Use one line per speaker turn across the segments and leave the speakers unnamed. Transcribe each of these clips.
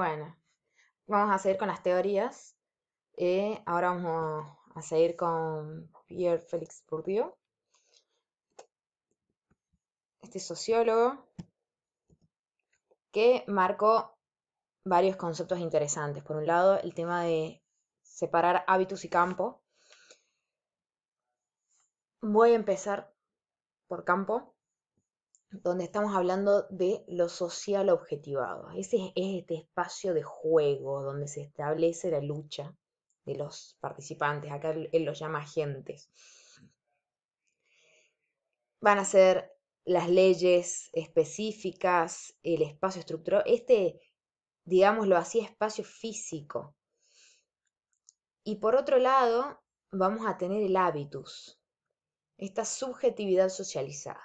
Bueno, vamos a seguir con las teorías. Eh, ahora vamos a, seguir con Pierre Félix Bourdieu. Este sociólogo que marcó varios conceptos interesantes. Por un lado, el tema de separar hábitos y campo. Voy a empezar por campo donde estamos hablando de lo social objetivado. Ese es este espacio de juego donde se establece la lucha de los participantes. Acá él los llama agentes. Van a ser las leyes específicas, el espacio estructurado, este, digámoslo así, espacio físico. Y por otro lado, vamos a tener el hábitus, esta subjetividad socializada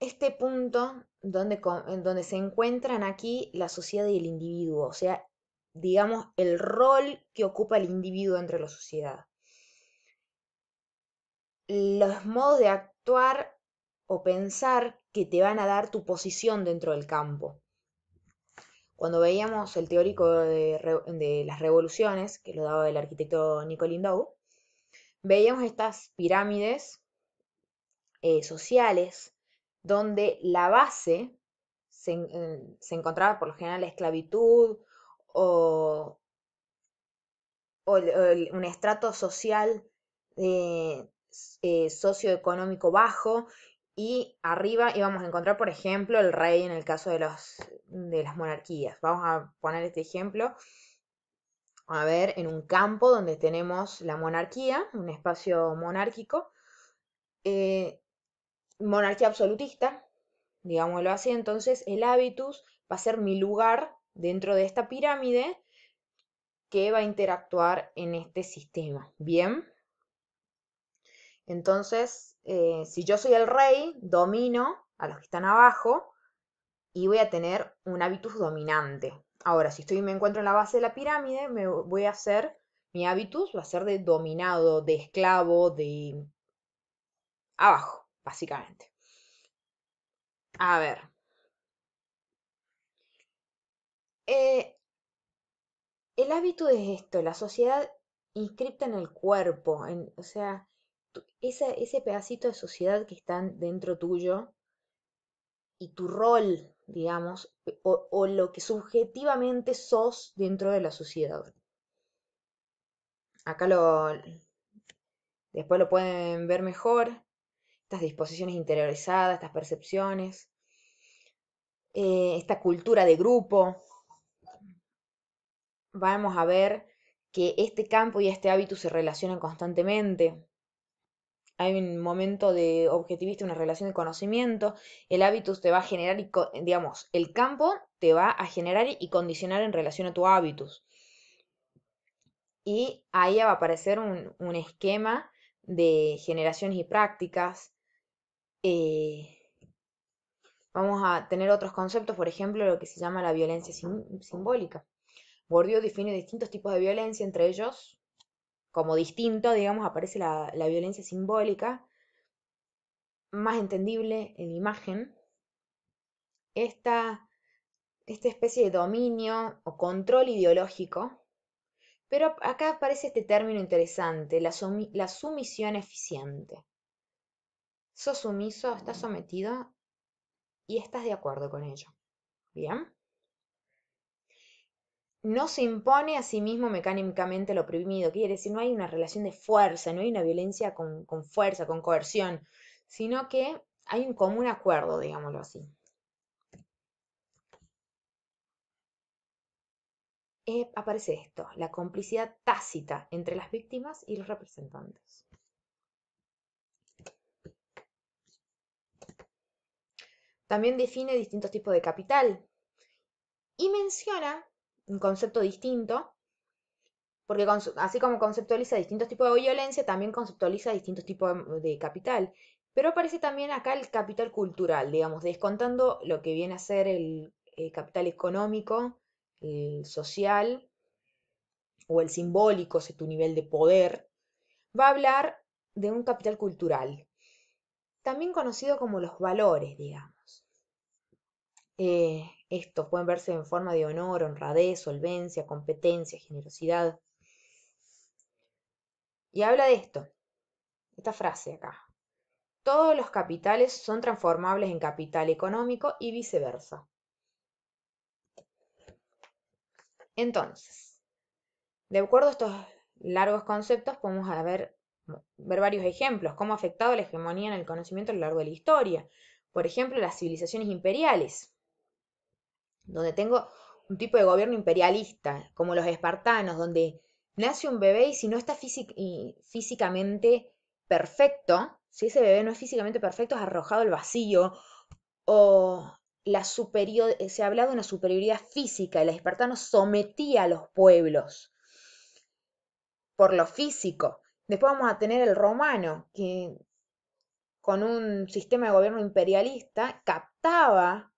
este punto donde, donde se encuentran aquí la sociedad y el individuo, o sea, digamos, el rol que ocupa el individuo entre la sociedad. Los modos de actuar o pensar que te van a dar tu posición dentro del campo. Cuando veíamos el teórico de, las revoluciones, que lo daba el arquitecto Nicolín veíamos estas pirámides eh, sociales donde la base eh, se, encontraba por lo general la esclavitud o, un estrato social eh, eh, socioeconómico bajo y arriba íbamos a encontrar, por ejemplo, el rey en el caso de, las monarquías. Vamos a poner este ejemplo. A ver, en un campo donde tenemos la monarquía, un espacio monárquico, monarquía absolutista, digámoslo así, entonces el hábitus va a ser mi lugar dentro de esta pirámide que va a interactuar en este sistema. Bien. Entonces, eh, si yo soy el rey, domino a los que están abajo y voy a tener un hábitus dominante. Ahora, si estoy me encuentro en la base de la pirámide, me voy a hacer, mi hábitus va a ser de dominado, de esclavo, de abajo básicamente. A ver. Eh, el hábito es esto, la sociedad inscripta en el cuerpo, en, o sea, ese, pedacito de sociedad que está dentro tuyo y tu rol, digamos, o lo que subjetivamente sos dentro de la sociedad. Acá lo, Después lo pueden ver mejor estas disposiciones interiorizadas, estas percepciones, eh, esta cultura de grupo, vamos a ver que este campo y este hábito se relacionan constantemente. Hay un momento de objetivista, una relación de conocimiento. El hábitus te va a generar, y, digamos, el campo te va a generar y condicionar en relación a tu hábitus. Y ahí va a aparecer un esquema de generaciones y prácticas, eh, vamos a tener otros conceptos, por ejemplo, lo que se llama la violencia simbólica. Bourdieu define distintos tipos de violencia, entre ellos, como distinto, digamos, aparece la, violencia simbólica, más entendible en imagen. Esta, esta especie de dominio o control ideológico, pero acá aparece este término interesante, la sumisión eficiente sos sumiso, estás sometido y estás de acuerdo con ello. ¿Bien? No se impone a sí mismo mecánicamente lo oprimido, quiere decir, no hay una relación de fuerza, no hay una violencia con, fuerza, con coerción, sino que hay un común acuerdo, digámoslo así. Eh, aparece esto, la complicidad tácita entre las víctimas y los representantes. También define distintos tipos de capital y menciona un concepto distinto, porque así como conceptualiza distintos tipos de violencia, también conceptualiza distintos tipos mm, de, capital. Pero aparece también acá el capital cultural, digamos, descontando lo que viene a ser el, capital económico, el social o el simbólico, es tu nivel de poder, va a hablar de un capital cultural, también conocido como los valores, digamos eh, estos pueden verse en forma de honor, honradez, solvencia, competencia, generosidad. Y habla de esto, esta frase acá. Todos los capitales son transformables en capital económico y viceversa. Entonces, de acuerdo a estos largos conceptos, podemos ver, ver varios ejemplos, cómo ha afectado la hegemonía en el conocimiento a lo largo de la historia. Por ejemplo, las civilizaciones imperiales, donde tengo un tipo de gobierno imperialista, como los espartanos, donde nace un bebé y si no está físicamente perfecto, si ese bebé no es físicamente perfecto, es arrojado al vacío, o la superior, eh, se ha hablado de una superioridad física, y los espartanos sometía a los pueblos por lo físico. Después vamos a tener el romano, que con un sistema de gobierno imperialista captaba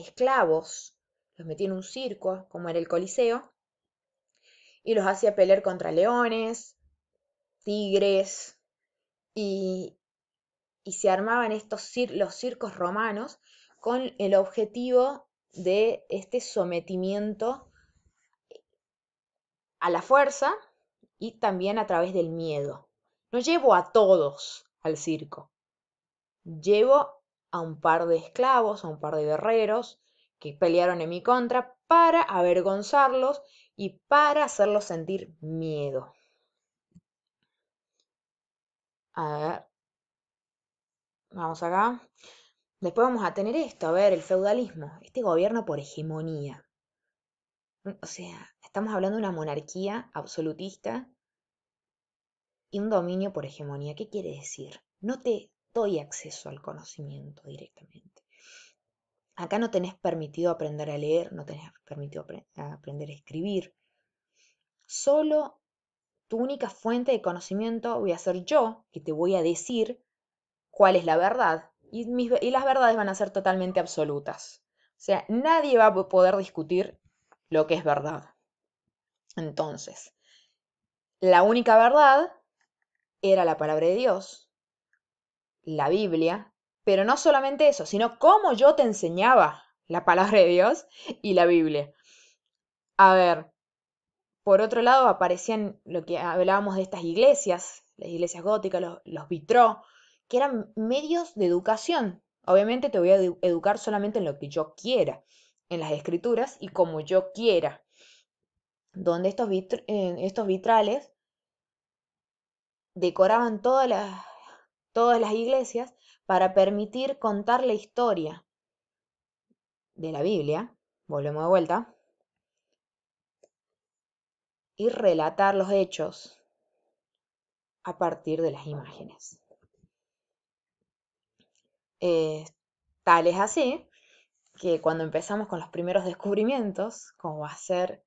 esclavos, los metía en un circo, como era el Coliseo, y los hacía pelear contra leones, tigres, y, y se armaban estos los circos romanos con el objetivo de este sometimiento a la fuerza y también a través del miedo. No llevo a todos al circo, llevo a un par de esclavos, a un par de guerreros que pelearon en mi contra para avergonzarlos y para hacerlos sentir miedo. A ver. Vamos acá. Después vamos a tener esto, a ver, el feudalismo, este gobierno por hegemonía. O sea, estamos hablando de una monarquía absolutista y un dominio por hegemonía. ¿Qué quiere decir? No te doy acceso al conocimiento directamente. Acá no tenés permitido aprender a leer, no tenés permitido aprender a escribir. Solo tu única fuente de conocimiento voy a ser yo, que te voy a decir cuál es la verdad. y las verdades van a ser totalmente absolutas. O sea, nadie va a poder discutir lo que es verdad. Entonces, la única verdad era la palabra de Dios, la Biblia, pero no solamente eso, sino cómo yo te enseñaba la palabra de Dios y la Biblia. A ver, por otro lado aparecían lo que hablábamos de estas iglesias, las iglesias góticas, los, vitró, que eran medios de educación. Obviamente te voy a educar solamente en lo que yo quiera, en las escrituras y como yo quiera. Donde estos, eh, estos vitrales decoraban todas las, todas las iglesias para permitir contar la historia de la Biblia, volvemos de vuelta, y relatar los hechos a partir de las imágenes. Eh, tal es así que cuando empezamos con los primeros descubrimientos, como va a ser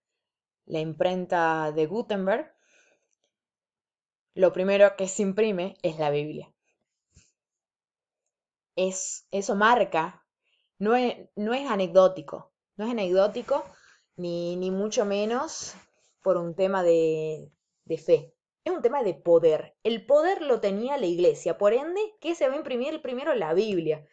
la imprenta de Gutenberg, lo primero que se imprime es la Biblia es, eso marca, no es, no es anecdótico, no es anecdótico ni, ni mucho menos por un tema de, de fe, es un tema de poder. El poder lo tenía la iglesia, por ende, ¿qué se va a imprimir primero? La Biblia.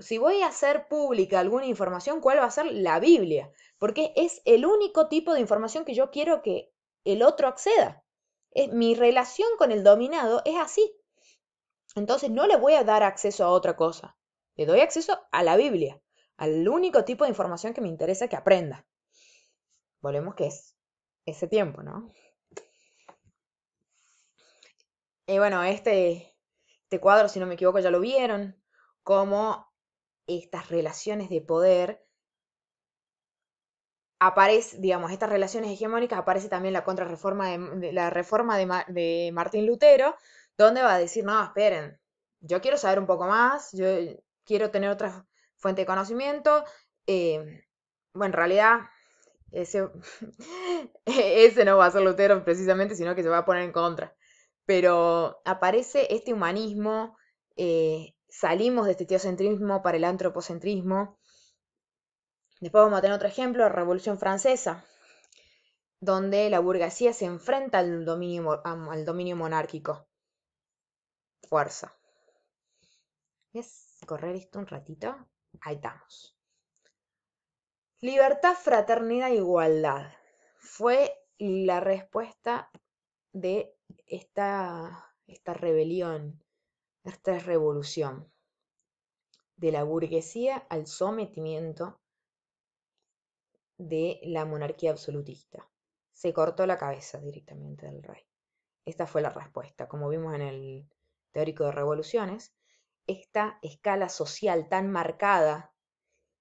Si voy a hacer pública alguna información, ¿cuál va a ser? La Biblia, porque es el único tipo de información que yo quiero que el otro acceda. Es, mi relación con el dominado es así, entonces no le voy a dar acceso a otra cosa. Le doy acceso a la Biblia, al único tipo de información que me interesa que aprenda. Volvemos que es ese tiempo, ¿no? Y bueno, este, este cuadro, si no me equivoco, ya lo vieron, como estas relaciones de poder aparece, digamos, estas relaciones hegemónicas, aparece también la contrarreforma la reforma de, de Martín Lutero, ¿dónde va a decir, no, esperen, yo quiero saber un poco más, yo quiero tener otra fuente de conocimiento? Eh, bueno, en realidad ese, ese no va a ser Lutero precisamente, sino que se va a poner en contra. Pero aparece este humanismo, eh, salimos de este teocentrismo para el antropocentrismo. Después vamos a tener otro ejemplo, la Revolución Francesa, donde la burguesía se enfrenta al dominio, al dominio monárquico fuerza. a Correr esto un ratito. Ahí estamos. Libertad, fraternidad, igualdad. Fue la respuesta de esta, esta rebelión, esta revolución. De la burguesía al sometimiento de la monarquía absolutista. Se cortó la cabeza directamente del rey. Esta fue la respuesta, como vimos en el teórico de revoluciones, esta escala social tan marcada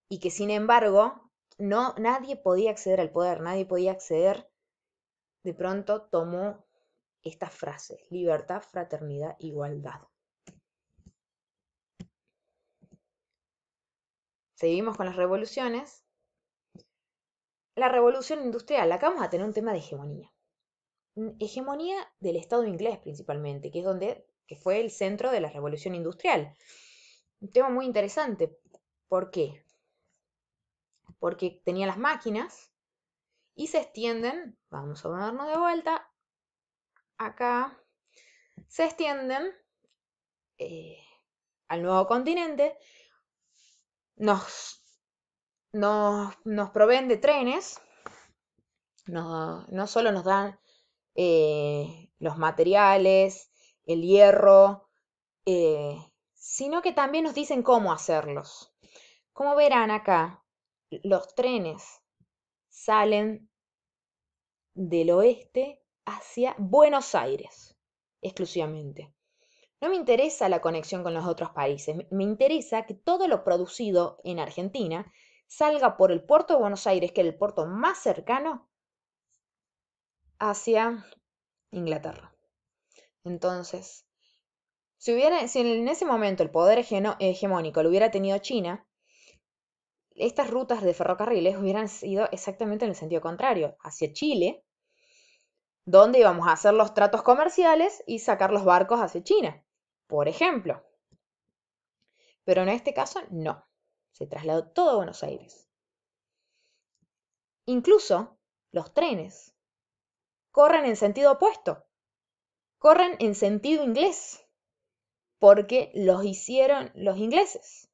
y que sin embargo no, nadie podía acceder al poder, nadie podía acceder, de pronto tomó estas frases, libertad, fraternidad, igualdad. Seguimos con las revoluciones. La revolución industrial, acá vamos a tener un tema de hegemonía. Hegemonía del Estado inglés principalmente, que es donde que fue el centro de la revolución industrial. Un tema muy interesante. ¿Por qué? Porque tenía las máquinas y se extienden, vamos a ponernos de vuelta, acá, se extienden eh, al nuevo continente, nos, nos, nos proveen de trenes, no, no solo nos dan eh, los materiales, el hierro, eh, sino que también nos dicen cómo hacerlos. Como verán acá, los trenes salen del oeste hacia Buenos Aires exclusivamente. No me interesa la conexión con los otros países, me interesa que todo lo producido en Argentina salga por el puerto de Buenos Aires, que es el puerto más cercano, hacia Inglaterra. Entonces, si, hubiera, si en ese momento el poder hegemónico lo hubiera tenido China, estas rutas de ferrocarriles hubieran sido exactamente en el sentido contrario, hacia Chile, donde íbamos a hacer los tratos comerciales y sacar los barcos hacia China, por ejemplo. Pero en este caso, no. Se trasladó todo a Buenos Aires. Incluso los trenes corren en sentido opuesto corren en sentido inglés, porque los hicieron los ingleses.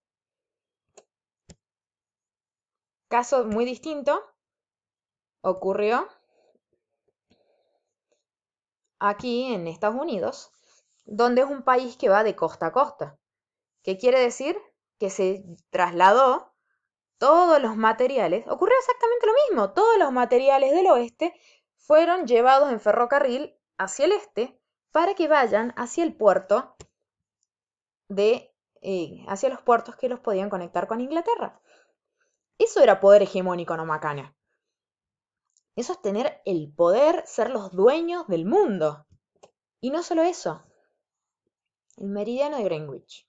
Caso muy distinto ocurrió aquí en Estados Unidos, donde es un país que va de costa a costa. ¿Qué quiere decir? Que se trasladó todos los materiales, ocurrió exactamente lo mismo, todos los materiales del oeste fueron llevados en ferrocarril hacia el este para que vayan hacia el puerto de, eh, hacia los puertos que los podían conectar con Inglaterra. Eso era poder hegemónico no macana. Eso es tener el poder, ser los dueños del mundo. Y no solo eso. El meridiano de Greenwich.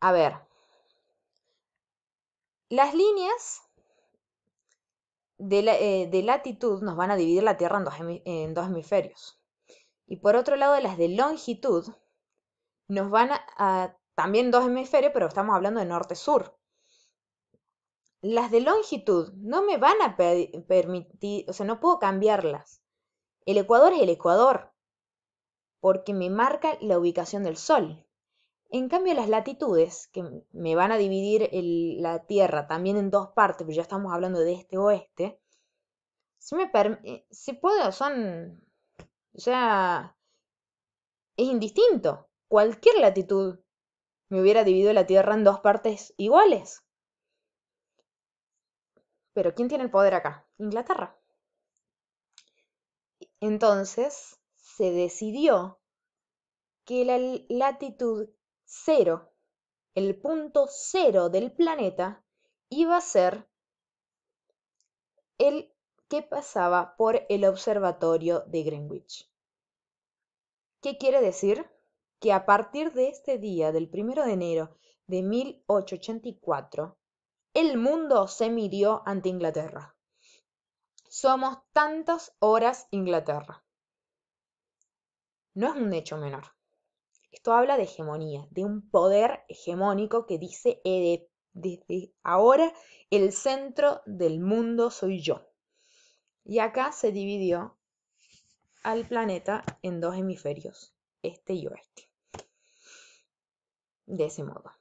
A ver. Las líneas de, eh, latitud nos van a dividir la Tierra en dos hemisferios. Y por otro lado, las de longitud nos van a, también dos hemisferios, pero estamos hablando de norte-sur. Las de longitud no me van a permitir, o sea, no puedo cambiarlas. El ecuador es el ecuador, porque me marca la ubicación del sol. En cambio, las latitudes, que me van a dividir la Tierra también en dos partes, pero ya estamos hablando de este oeste, si me eh, si puedo, son ya es indistinto. Cualquier latitud me hubiera dividido la Tierra en dos partes iguales. Pero ¿quién tiene el poder acá? Inglaterra. Entonces se decidió que la latitud cero, el punto cero del planeta, iba a ser el Qué pasaba por el Observatorio de Greenwich. ¿Qué quiere decir? Que a partir de este día, del 1 de enero de 1884, el mundo se midió ante Inglaterra. Somos tantas horas Inglaterra. No es un hecho menor. Esto habla de hegemonía, de un poder hegemónico que dice eh, desde ahora el centro del mundo soy yo. Y acá se dividió al planeta en dos hemisferios, este y oeste. De ese modo.